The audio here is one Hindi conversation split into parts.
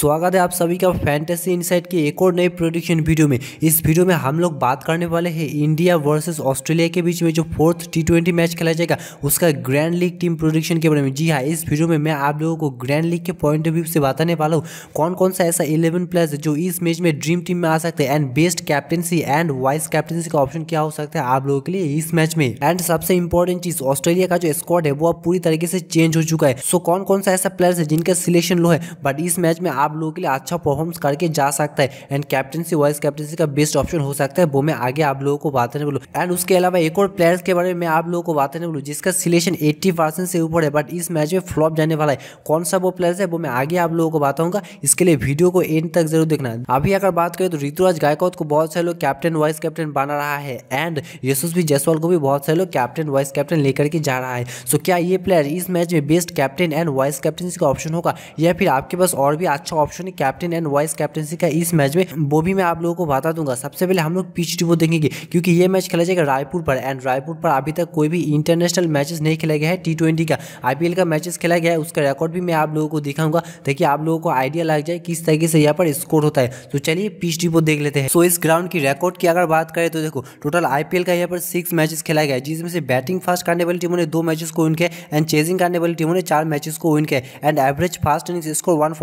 स्वागत है आप सभी का फैंटेसी इनसाइट के एक और नई प्रोडिक्शन वीडियो में इस वीडियो में हम लोग बात करने वाले हैं इंडिया वर्सेस ऑस्ट्रेलिया के बीच में जो फोर्थ टी ट्वेंटी मैच खेला जाएगा उसका ग्रैंड लीग टीम प्रोडिक्शन के बारे में जी हाँ इस वीडियो में मैं आप लोगों को ग्रैंड लीग के पॉइंट ऑफ व्यू से बताने वाला हूँ कौन कौन सा ऐसा इलेवन प्लेयर्स जो इस मैच में ड्रीम टीम में आ सकते हैं and best captaincy and vice captaincy का ऑप्शन क्या हो सकता है आप लोगों के लिए इस मैच में एंड सबसे इंपॉर्टेंट चीज ऑस्ट्रेलिया का जो स्क्वाड है वो अब पूरी तरीके से चेंज हो चुका है सो कौन कौन सा ऐसा प्लेयर्स है जिनका सिलेक्शन लो है बट इस मैच में आप आप लोगों के लिए अच्छा परफॉर्मेंस करके जा सकता है एंड कैप्टनसी वाइस कैप्टनसी का बेस्ट ऑप्शन हो सकता है वो मैं आगे आप लोगों को बात नहीं बोलूँ एंड उसके अलावा एक और प्लेयर्स के बारे में आप लोगों को बात नहीं बोलूँ जिसका सिलेक्शन एट्टी से ऊपर है बट इस मैच में फ्लॉप जाने वाला है कौन सा वो प्लेयर्स है वो मैं आगे आप लोगों को बताऊंगा इसके लिए वीडियो को एंड तक जरूर देखना अभी अगर बात करें तो ऋतुराज गायकोत को बहुत सारे लोग कैप्टन वाइस कैप्टन बना रहा है एंड यशस्वी जयसवाल को भी बहुत सारे लोग कैप्टन वाइस कैप्टन लेकर के जा रहा है सो क्या ये प्लेयर इस मैच में best captain and vice captain का ऑप्शन होगा या फिर आपके पास और भी अच्छा ऑप्शन है कैप्टन एंड वाइस कैप्टनसी का इस मैच में वो भी मैं आप लोगों को बता दूंगा सबसे पहले हम लोग पिच डिपो देखेंगे क्योंकि ये मैच खेला जाएगा रायपुर पर एंड रायपुर पर अभी तक कोई भी इंटरनेशनल मैचेस नहीं खेला गया है टी ट्वेंटी का आईपीएल का मैचेस खेला गया है उसका रिकॉर्ड भी मैं आप लोगों को दिखाऊंगा ताकि आप लोगों को आइडिया लग जाए किस तरीके से यहाँ पर स्कोर होता है तो चलिए पिच डिपो देख लेते हैं सो इस ग्राउंड की रिकॉर्ड की अगर बात करें तो देखो टोटल आईपीएल का यहाँ पर सिक्स मैचेस खेला गया है जिसमें से बैटिंग फास्ट करने वाली टीमों ने दो मैचेस को विन किया एंड चेजिंग करने वाली टीमों ने चार मैचेस को विन किया and average first inning score one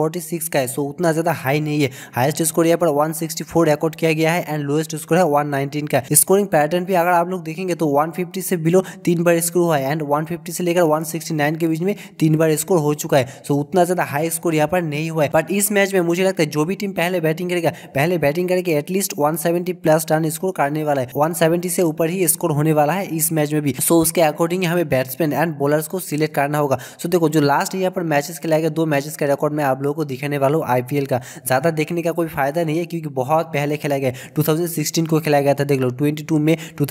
का है है सो उतना ज़्यादा हाई नहीं है हाईस्ट स्कोर यहाँ पर वन रिकॉर्ड किया गया है एंड लोएस्ट स्कोर है वन का स्कोरिंग पैटर्न भी अगर आप लोग देखेंगे तो वन से बिलो तीन बार स्कोर हुआ है एंड वन से लेकर वन के बीच में तीन बार स्कोर हो चुका है सो उतना ज़्यादा हाई स्कोर यहाँ पर नहीं हुआ है बट इस मैच में मुझे लगता है जो भी टीम पहले बैटिंग करेगा पहले बैटिंग करके एटलीस्ट 170 प्लस रन स्कोर करने वाला है 170 से ऊपर ही स्कोर होने वाला है इस मैच में भी सो so, उसके अकॉर्डिंग हमें बैट्समैन एंड बॉलर्स को सिलेक्ट करना होगा सो so, देखो जो लास्ट यहाँ पर मैचेस खिलाएगा दो मैचेस के रिकॉर्ड में आप लोगों को दिखाने वाला करो आई का ज़्यादा देखने का कोई फ़ायदा नहीं है क्योंकि बहुत पहले खेला गया टू को खेला गया था देख लो ट्वेंटी में टू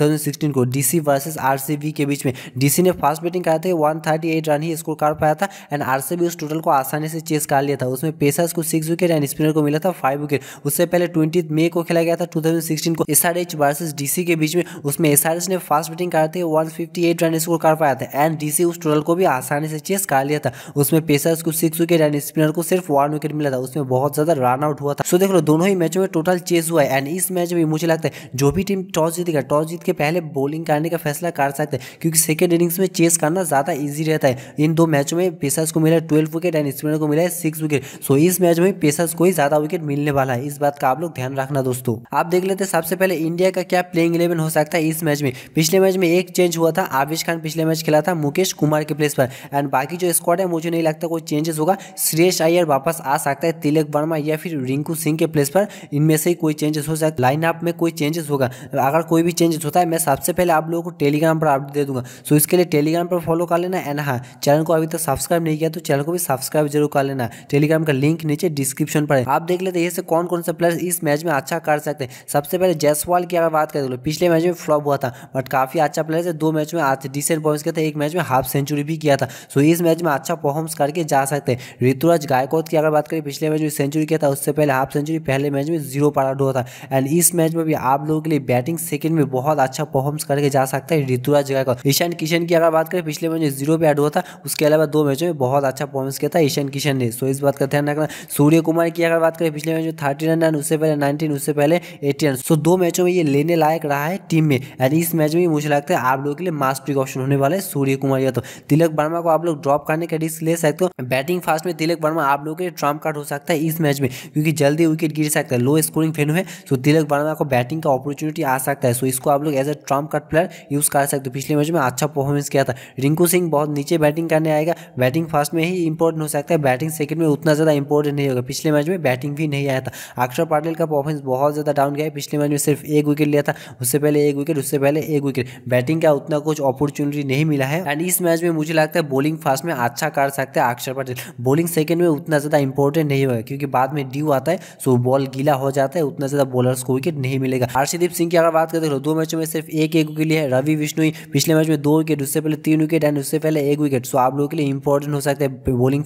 को डीसी वर्सेस आरसीबी के बीच में डीसी ने फास्ट बैटिंग कराया था 138 रन ही स्कोर कर पाया था एंड आर उस टोटल को आसानी से चेस कर लिया था उसमें पेसर्स को सिक्स विकेट एंड स्पिनर को मिला था फाइव विकेट उससे पहले ट्वेंटी मे को खेला गया था 2016 को एस वर्सेस डीसी के बीच में उसमें एस ने फास्ट बैटिंग कराया था वन रन स्कोर कर पाया था एंड डीसी उस टोटल को भी आसानी से चेस कर लिया था उसमें पेसर्स को सिक्स विकेट एंड स्पिनर को सिर्फ वन विकेट मिला खेला था उसमें बहुत ज़्यादा रन आउट हुआ था सो देख लो दोनों ही मैचों में टोटल चेस हुआ है एंड इस मैच में मुझे लगता है जो भी टीम टॉस जीतेगा टॉस जीत के पहले बॉलिंग करने का फैसला कर सकते हैं क्योंकि सेकेंड इनिंग्स में चेस करना ज़्यादा ईजी रहता है इन दो मैचों में पेसर्स को मिला है ट्वेल्व विकेट एंड स्पिनर को मिला है सिक्स विकेट सो इस मैच में पेसर्स को ही ज़्यादा विकेट मिलने वाला है इस बात का आप लोग ध्यान रखना दोस्तों आप देख लेते सबसे पहले इंडिया का क्या प्लेइंग इलेवन हो सकता है इस मैच में पिछले मैच में एक चेंज हुआ था आविश खान पिछले मैच खेला था मुकेश कुमार के प्लेस पर एंड बाकी जो स्क्वाड है मुझे नहीं लगता कोई चेंजेस होगा श्रेयस अय्यर वापस आ सकता सकता है तिलक वर्मा या फिर रिंकू सिंह के प्लेस पर इनमें से कोई चेंजेस हो सकता है लाइन अप में कोई चेंजेस होगा अगर कोई भी चेंजेस होता है मैं सबसे पहले आप लोगों को टेलीग्राम पर अपडेट दे दूंगा सो इसके लिए टेलीग्राम पर फॉलो कर लेना एंड हाँ चैनल को अभी तक सब्सक्राइब नहीं किया तो चैनल को भी सब्सक्राइब जरूर कर लेना टेलीग्राम का लिंक नीचे डिस्क्रिप्शन पर है आप देख लेते हैं कौन कौन से प्लेयर इस मैच में अच्छा कर सकते हैं सबसे पहले जयसवाल की अगर बात करें तो पिछले मैच में फ्लॉप हुआ था बट काफ़ी अच्छा प्लेयर है दो मैच में डिसेंट परफॉर्मेंस किया था एक मैच में हाफ सेंचुरी भी किया था सो इस मैच में अच्छा परफॉर्मेंस करके जा सकते हैं ऋतुराज गायकवाद की अगर बात करें पिछले मैच में सेंचुरी किया था उससे पहले हाफ सेंचुरी पहले मैच में जीरो पर आउट हुआ था एंड इस मैच में भी आप लोगों के लिए बैटिंग सेकंड में बहुत अच्छा परफॉर्मेंस करके जा सकता है ऋतुराज गायकवाड ईशान किशन की अगर बात करें पिछले मैच में जीरो पे आउट हुआ था उसके अलावा दो मैचों में बहुत अच्छा परफॉर्मेंस किया था ईशान किशन ने सो इस बात का ध्यान रखना सूर्य कुमार की अगर बात करें पिछले मैच में थर्टी रन एंड उससे पहले नाइनटीन उससे पहले एटी रन सो दो मैचों में ये लेने लायक रहा है टीम में एंड इस मैच में मुझे लगता है आप लोगों के लिए मास्ट पिक ऑप्शन होने वाला है सूर्य कुमार यादव तिलक वर्मा को आप लोग ड्रॉप करने का रिस्क ले सकते हो बैटिंग फास्ट में तिलक वर्मा आप लोगों के ट्रम्प कार्ड स्टार्ट हो सकता है इस मैच में क्योंकि जल्दी विकेट गिर सकता है लो स्कोरिंग फेन है तो तिलक वर्मा को बैटिंग का अपॉर्चुनिटी आ सकता है सो इसको आप लोग as a trump card player use कर सकते हो पिछले मैच में अच्छा परफॉर्मेंस किया था रिंकू सिंह बहुत नीचे बैटिंग करने आएगा बैटिंग फर्स्ट में ही इंपॉर्टेंट हो सकता है बैटिंग सेकंड में उतना ज़्यादा इंपॉर्टेंट नहीं होगा पिछले मैच में बैटिंग भी नहीं आया था अक्षर पाटिल का परफॉर्मेंस बहुत ज़्यादा डाउन गया पिछले मैच में सिर्फ एक विकेट लिया था उससे पहले एक विकेट उससे पहले एक विकेट बैटिंग का उतना कुछ अपॉर्चुनिटी नहीं मिला है एंड इस मैच में मुझे लगता है बॉलिंग फास्ट में अच्छा कर सकते हैं अक्षर पटेल बॉलिंग सेकंड में उतना ज़्यादा इंपॉर्टेंट नहीं होगा क्योंकि बाद में ड्यू आता है सो बॉल गीला हो जाता है उतना ज़्यादा बॉलर्स को विकेट नहीं मिलेगा हर्षदीप सिंह की अगर बात करते हो दो मैचों में सिर्फ एक एक विकेट लिया है रवि विष्णु पिछले मैच में दो विकेट उससे पहले तीन विकेट एंड उससे पहले एक विकेट सो आप लोगों के लिए इंपॉर्टेंट हो सकता है बॉलिंग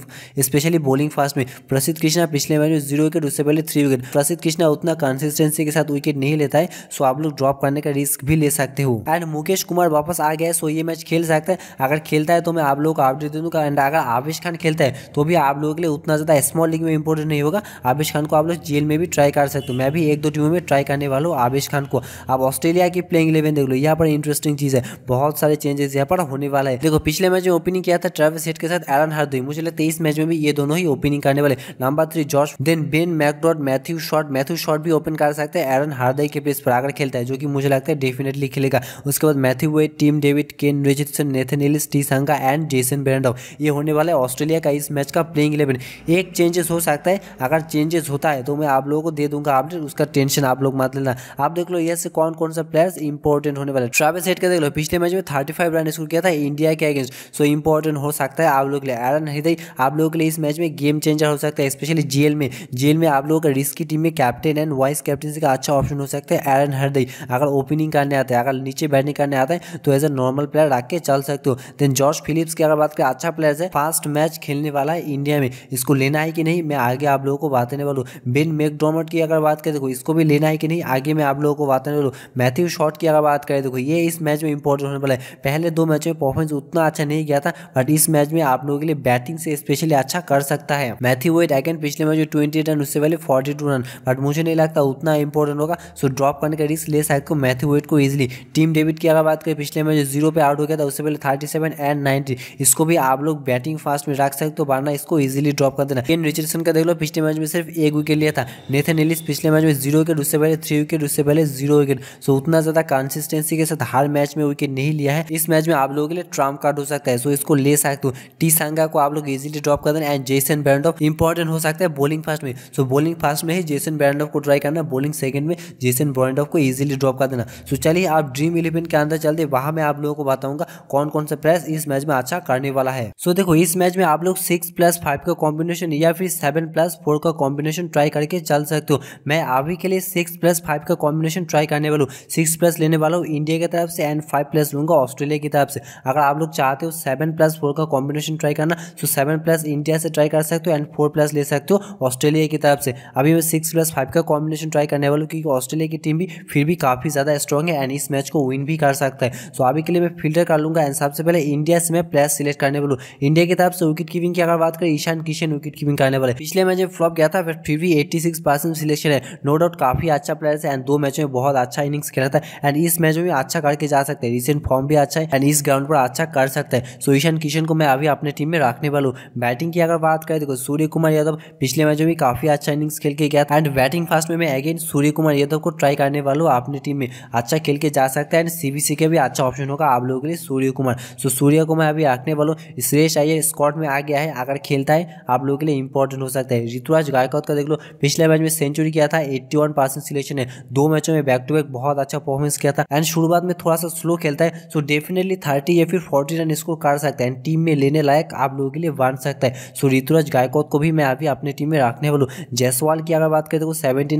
स्पेशली बॉलिंग फास्ट में प्रसिद्ध कृष्णा पिछले मैच में जीरो विकेट उससे पहले थ्री विकेट प्रसिद्ध कृष्णा उतना कंसिस्टेंसी के साथ विकेट नहीं लेता है सो आप लोग ड्रॉप करने का रिस्क भी ले सकते हो एंड मुकेश कुमार वापस आ गया है सो ये मैच खेल सकता है अगर खेलता है तो मैं आप लोग को अपडेट दे दूंगा एंड अगर आविश खान खेलता है तो भी आप लोगों के लिए उतना ज़्यादा स्मॉल लीग में में इंपॉर्टेंट नहीं होगा आबिश खान को आप लोग जेल में भी ट्राई कर सकते हो मैं भी एक दो टीमों में ट्राई करने वाला हूँ आबिश खान को आप ऑस्ट्रेलिया की प्लेइंग इलेवन देख लो यहाँ पर इंटरेस्टिंग चीज़ है बहुत सारे चेंजेस यहाँ पर होने वाला है देखो पिछले मैच में ओपनिंग किया था ट्रेवल सेट के साथ एरन हार्दुई मुझे लगता है इस मैच में भी ये दोनों ही ओपनिंग करने वाले number three George then Ben McDermott Matthew Short Matthew Short भी ओपन कर सकते हैं एरन हार्दई के प्लेस पर आकर खेलता है जो कि मुझे लगता है डेफिनेटली खेलेगा उसके बाद Matthew Wade Tim David Kane Richardson Nathan Ellis T Sangha and Jason Behrendorff ये होने वाला है ऑस्ट्रेलिया का इस मैच का प्लेइंग इलेवन एक चेंजेस हो सकता है अगर चेंजेस होता है तो मैं आप लोगों को दे दूंगा अपडेट उसका टेंशन आप लोग मत लेना आप देख लो ये से कौन कौन सा प्लेयर्स इंपॉर्टेंट होने वाला है सेट का देख लो पिछले मैच में थर्टी फाइव रन स्कोर किया था इंडिया के अगेंस्ट सो इंपॉर्टेंट हो सकता है आप लोग के लिए एरन हृदय आप लोगों के लिए इस मैच में गेम चेंजर हो सकता है स्पेशली जेल में जेल में आप लोगों का की टीम में कैप्टन एंड वाइस कैप्टनसी का अच्छा ऑप्शन हो सकता है एरन हृदय अगर ओपनिंग करने आता है अगर नीचे बैटिंग करने आता है तो एज ए नॉर्मल प्लेयर रख के चल सकते हो देन जॉर्ज फिलिप्स की अगर बात करें अच्छा प्लेयर है फास्ट मैच खेलने वाला है इंडिया में इसको लेना है कि नहीं मैं आगे आप लोगों को बात करने वालू बिन मैकडोमेट की अगर बात करें देखो इसको भी लेना है कि नहीं आगे मैं आप लोगों को बात करने वालू मैथ्यू शॉट की अगर बात करें देखो ये इस मैच में इंपॉर्टेंट होने वाला है पहले दो मैच में परफॉर्मेंस उतना अच्छा नहीं गया था बट इस मैच में आप लोगों के लिए बैटिंग से स्पेशली अच्छा कर सकता है मैथ्यू वेट अगेन पिछले मैच में ट्वेंटी रन उससे पहले फोर्टी रन बट मुझे नहीं लगता उतना इंपॉर्टेंट होगा सो ड्रॉप करने का रिस्क ले शायद को मैथ्यू वेट को इजिली टीम डेविड की अगर बात करें पिछले मैच जीरो पे आउट हो गया था उससे पहले थर्टी एंड नाइनटी इसको भी आप लोग बैटिंग फास्ट में रख सकते हो वरना इसको इजिली ड्रॉप कर देना केन रिचर्डसन नेथन का देख लो पिछले मैच में सिर्फ एक विकेट लिया था नेथन एलिस पिछले मैच में जीरो विकेट उससे पहले थ्री विकेट उससे पहले जीरो विकेट सो उतना ज़्यादा कंसिस्टेंसी के साथ हर मैच में विकेट नहीं लिया है इस मैच में आप लोगों के लिए ट्राम कार्ड हो सकता है सो इसको ले सकते हो टी सांगा को आप लोग इजिली ड्रॉप कर देना एंड जेसन ब्रैंडॉफ इंपॉर्टेंट हो सकता है बॉलिंग फास्ट में सो बॉलिंग फास्ट में ही जेसन ब्रैंडॉफ को ट्राई करना बॉलिंग सेकंड में जेसन ब्रैंडॉफ को इजिली ड्रॉप कर देना सो चलिए आप ड्रीम इलेवन के अंदर चलते वहां में आप लोगों को बताऊंगा कौन कौन सा प्लेयर्स इस मैच में अच्छा करने वाला है सो देखो इस मैच में आप लोग सिक्स प्लस फाइव का कॉम्बिनेशन या फिर सेवन प्लस फोर का कॉम्बिनेशन ट्राई करके चल सकते हो मैं अभी के लिए सिक्स प्लस फाइव का कॉम्बिनेशन ट्राई करने वाला हूँ सिक्स प्लस लेने वाला हूँ इंडिया की तरफ से एंड फाइव प्लस लूँगा ऑस्ट्रेलिया की तरफ से अगर आप लोग चाहते हो सेवन प्लस फोर का कॉम्बिनेशन ट्राई करना तो सेवन प्लस इंडिया से ट्राई कर सकते हो एंड फोर प्लस ले सकते हो ऑस्ट्रेलिया की तरफ से अभी मैं सिक्स प्लस फाइव का कॉम्बिनेशन ट्राई करने वाला हूँ क्योंकि ऑस्ट्रेलिया की टीम भी फिर भी काफ़ी ज़्यादा स्ट्रॉग है एंड इस मैच को विन भी कर सकता है सो अभी के लिए मैं फिल्टर कर लूँगा एंड सबसे पहले इंडिया से मैं प्लेयर सिलेक्ट करने वालू इंडिया की तरफ से विकेट कीपिंग की अगर बात करें ईशान किशन विकेट कीपिंग करने वाले है पिछले मैच में फ्लॉप गया था फिर भी एट्टी सिक्स परसेंट सिलेक्शन है नो डाउट काफी अच्छा प्लेयर है एंड दो मैचों में बहुत अच्छा इनिंग्स खेला था एंड इस मैच में भी अच्छा करके जा सकते हैं रिसेंट फॉर्म भी अच्छा है एंड इस ग्राउंड पर अच्छा कर सकते हैं सो ईशान किशन को मैं अभी अपने टीम में रखने वालू बैटिंग की अगर बात करें देखो सूर्य कुमार यादव पिछले मैच में भी काफी अच्छा इनिंग्स खेल के गया था एंड बैटिंग फास्ट में मैं अगेन सूर्य कुमार यादव को ट्राई करने वालू अपने अपनी टीम में अच्छा खेल के जा सकता है एंड सीबीसी के भी अच्छा ऑप्शन होगा आप लोगों के लिए सूर्य कुमार सो सूर्य को मैं अभी रखने वालू श्रेष आइए स्कॉट में आ गया है अगर खेलता है आप लोगों के लिए इंपॉर्टेंट सिलेक्शन हो सकता है ऋतुराज गायकवाद का देख लो पिछले मैच में सेंचुरी किया था एट्टी वन परसेंट सिलेक्शन है दो मैचों में बैक टू बैक बहुत अच्छा परफॉर्मेंस किया था एंड शुरुआत में थोड़ा सा स्लो खेलता है सो डेफिनेटली थर्टी या फिर फोर्टी रन स्कोर कर सकता है एंड टीम में लेने लायक आप लोगों के लिए बन सकता है सो ऋतुराज गायकवाद को भी मैं अभी अपने टीम में रखने वालू जयसवाल की अगर बात करें तो सेवेंटी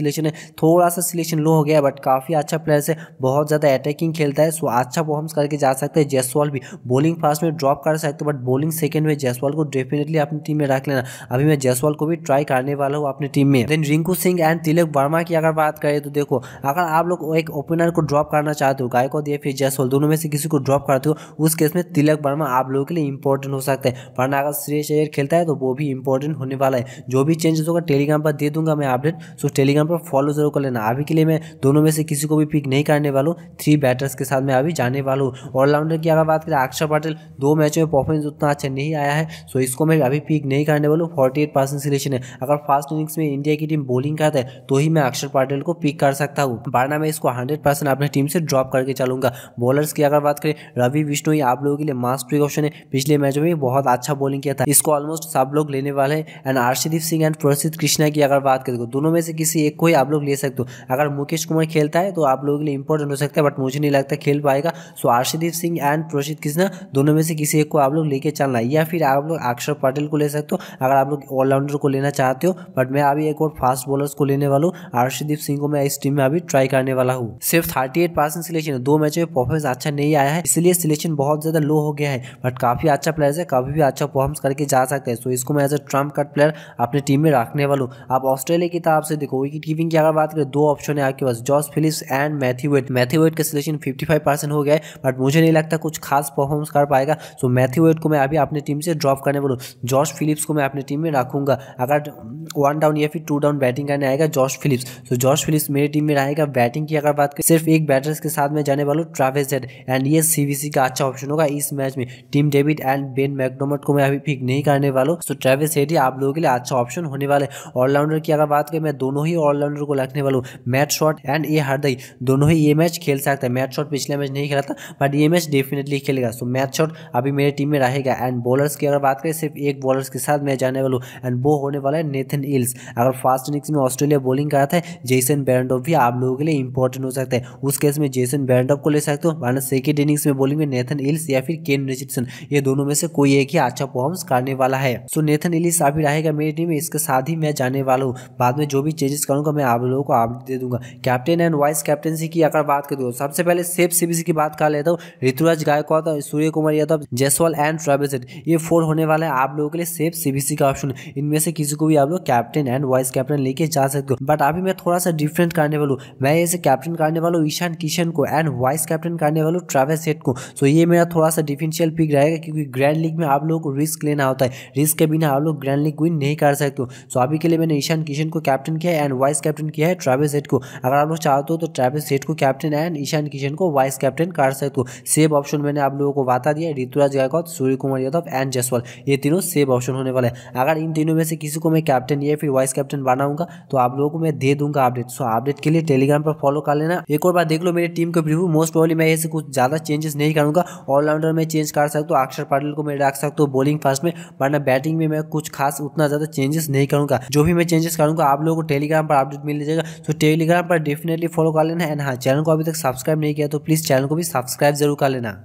सिलेक्शन है थोड़ा सा सिलेक्शन लो हो गया बट काफ़ी अच्छा प्लेयर है बहुत ज़्यादा अटैकिंग खेलता है सो अच्छा परफॉर्मेंस करके जा सकता है जयसवाल भी बॉलिंग फास्ट में ड्रॉप कर सकते हैं बट बॉलिंग सेकेंड में जयसवाल को डेफिनेटली अपनी टीम में रख लेना अभी मैं जयसवाल को भी ट्राई करने वाला हूँ अपनी टीम में देन रिंकू सिंह एंड तिलक वर्मा की अगर बात करें तो देखो अगर आप लोग एक ओपनर को ड्रॉप करना चाहते हो गायकवाद या फिर जयसवाल दोनों में से किसी को ड्रॉप करते हो उस केस में तिलक वर्मा आप लोगों के लिए इंपॉर्टेंट हो सकता है वरना अगर श्रेयस अयर खेलता है तो वो भी इंपॉर्टेंट होने वाला है जो भी चेंजेस होगा टेलीग्राम पर दे दूंगा मैं अपडेट सो टेलीग्राम पर फॉलो जरूर कर लेना अभी के लिए मैं दोनों में से किसी को भी पिक नहीं करने वाला हूँ थ्री बैटर्स के साथ मैं अभी जाने वाला हूँ ऑलराउंडर की अगर बात करें अक्षर पटेल दो मैचों में परफॉर्मेंस उतना अच्छा नहीं आया है सो इसको मैं अभी पिक नहीं करने वाला हूँ फोर्टी एट परसेंट सिलेक्शन है अगर फास्ट इनिंग्स में इंडिया की टीम बॉलिंग करता है तो ही मैं अक्षर पटेल को पिक कर सकता हूँ वरना मैं इसको हंड्रेड परसेंट अपनी टीम से ड्रॉप करके चलूंगा बॉलर्स की अगर बात करें रवि विष्णु आप लोगों के लिए मास्ट पिक ऑप्शन है पिछले मैचों में बहुत अच्छा बॉलिंग किया था इसको ऑलमोस्ट सब लोग लेने वाले हैं एंड अर्षदीप सिंह एंड प्रसिद्ध कृष्णा की अगर बात करें तो दोनों में से किसी एक को ही आप लोग ले सकते हो अगर मुकेश कुमार खेलता है तो आप लोगों के लिए इंपॉर्टेंट हो सकता है बट मुझे नहीं लगता खेल पाएगा सो अर्षदीप सिंह एंड प्रसिद्ध कृष्णा दोनों में से किसी एक को आप लोग लेके चलना या फिर आप लोग अक्षर पटेल को ले सकते हो अगर आप लोग लोग ऑलराउंडर को लेना चाहते हो बट मैं अभी एक और फास्ट बॉलर्स को लेने वाला हूँ आर्षदीप सिंह को मैं इस टीम में अभी ट्राई करने वाला हूँ सिर्फ थर्टी एट परसेंट सिलेक्शन दो मैच में परफॉर्मेंस अच्छा नहीं आया है इसलिए सिलेक्शन बहुत ज़्यादा लो हो गया है बट काफ़ी अच्छा प्लेयर है काफ़ी भी अच्छा परफॉर्मेंस करके जा सकता है तो इसको मैं as a trump card player अपनी टीम में रखने वाला हूँ आप ऑस्ट्रेलिया की तरफ से देखो विकेट कीपिंग की अगर बात करें दो ऑप्शन है आपके पास Josh Philippe and Matthew Wade Matthew Wade का सिलेक्शन फिफ्टी फाइव परसेंट हो गया है बट मुझे नहीं लगता कुछ खास परफॉर्मेंस कर पाएगा तो मैथ्यू वेट को मैं अभी अपनी टीम से ड्रॉप करने वाला हूँ जॉर्ज फिलिप्स को मैं अपनी टीम में में रखूंगा अगर वन डाउन या फिर टू डाउन बैटिंग करने आएगा जॉर्ज फिलिप्स तो जॉर्ज फिलिप्स मेरी टीम में रहेगा बैटिंग की अगर बात करें सिर्फ एक बैटर्स के साथ में जाने वालों ट्रावेस एंड ये सीबीसी का अच्छा ऑप्शन होगा इस मैच में Tim David and Ben McDermott को मैं अभी पिक नहीं करने वालों तो ट्रेविस हेड ही आप लोगों के लिए अच्छा ऑप्शन होने वाला है ऑलराउंडर की अगर बात करें मैं दोनों ही ऑलराउंडर को रखने वालों Matt Short and A Hardie दोनों ही ये मैच खेल सकता है मैट शॉट पिछले मैच नहीं खेला था बट ये मैच डेफिनेटली खेलेगा सो मैच शॉट अभी मेरे टीम में रहेगा एंड बॉलर्स की अगर बात करें सिर्फ एक बॉलर्स के साथ मैं जाने वाला एंड वो होने वाला है नेथन इल्स अगर फास्ट इनिंग्स में ऑस्ट्रेलिया बॉलिंग कराता है जेसन बैरडॉफ भी आप लोगों के लिए इंपॉर्टेंट हो सकता है उस केस में जेसन बैरडॉफ को ले सकते हो माना सेकेंड इनिंग्स में बॉलिंग में नेथन इल्स या फिर केन रिचर्डसन ये दोनों में से कोई एक ही अच्छा परफॉर्मेंस करने वाला है सो नेथन इलिस अभी रहेगा मेरी टीम में इसके साथ ही मैं जाने वाला हूँ बाद में जो भी चेंजेस करूंगा मैं आप लोगों को आप दे दूंगा कैप्टन एंड वाइस कैप्टनसी की अगर बात करूँ तो सबसे पहले सेफ सीबीसी की बात कर लेता हूँ ऋतुराज गायकवाद सूर्य कुमार यादव जयसवाल एंड ट्रेविसेट ये फोर होने वाला है आप लोगों के लिए सेफ सीबीसी का ऑप्शन इनमें से किसी को भी आप लोग कैप्टन एंड वाइस कैप्टन लेके जा सकते हो बट अभी मैं थोड़ा सा डिफरेंट करने वालू मैं ऐसे कैप्टन करने वालू ईशान किशन को एंड वाइस कैप्टन करने वालू ट्रेवल सेट को सो ये मेरा थोड़ा सा डिफेंशियल पिक रहेगा क्योंकि ग्रैंड लीग में आप लोगों को रिस्क लेना होता है रिस्क के बिना आप लोग ग्रैंड लीग विन नहीं कर सकते हो सो अभी के लिए मैंने ईशान किशन को कैप्टन किया है एंड वाइस कैप्टन किया है ट्रेवल सेट को अगर आप लोग चाहते हो तो ट्रेवल सेट को कैप्टन एंड ईशान किशन को वाइस कैप्टन कर सकते हो सेफ ऑप्शन मैंने आप लोगों को बता दिया ऋतुराज गायकवाद सूर्य कुमार यादव एंड जसवाल ये तीनों सेफ ऑप्शन होने वाले हैं अगर अगर इन तीनों में से किसी को मैं कैप्टन या फिर वाइस कैप्टन बनाऊंगा तो आप लोगों को मैं दे दूंगा अपडेट सो अपडेट के लिए टेलीग्राम पर फॉलो कर लेना एक और बार देख लो मेरी टीम का प्रिव्यू मोस्ट प्रॉब्ली मैं ऐसे कुछ ज़्यादा चेंजेस नहीं करूंगा ऑलराउंडर में चेंज कर सकता हूँ अक्षर पाटिल को मैं रख सकता हूँ बॉलिंग फास्ट में वरना बैटिंग में मैं कुछ खास उतना ज़्यादा चेंजेस नहीं करूंगा जो भी मैं चेंजेस करूंगा आप लोगों को टेलीग्राम पर अपडेट मिल जाएगा तो टेलीग्राम पर डेफिनेटली फॉलो कर लेना एंड हाँ चैनल को अभी तक सब्सक्राइब नहीं किया तो प्लीज़ चैनल को भी सब्सक्राइब जरूर कर लेना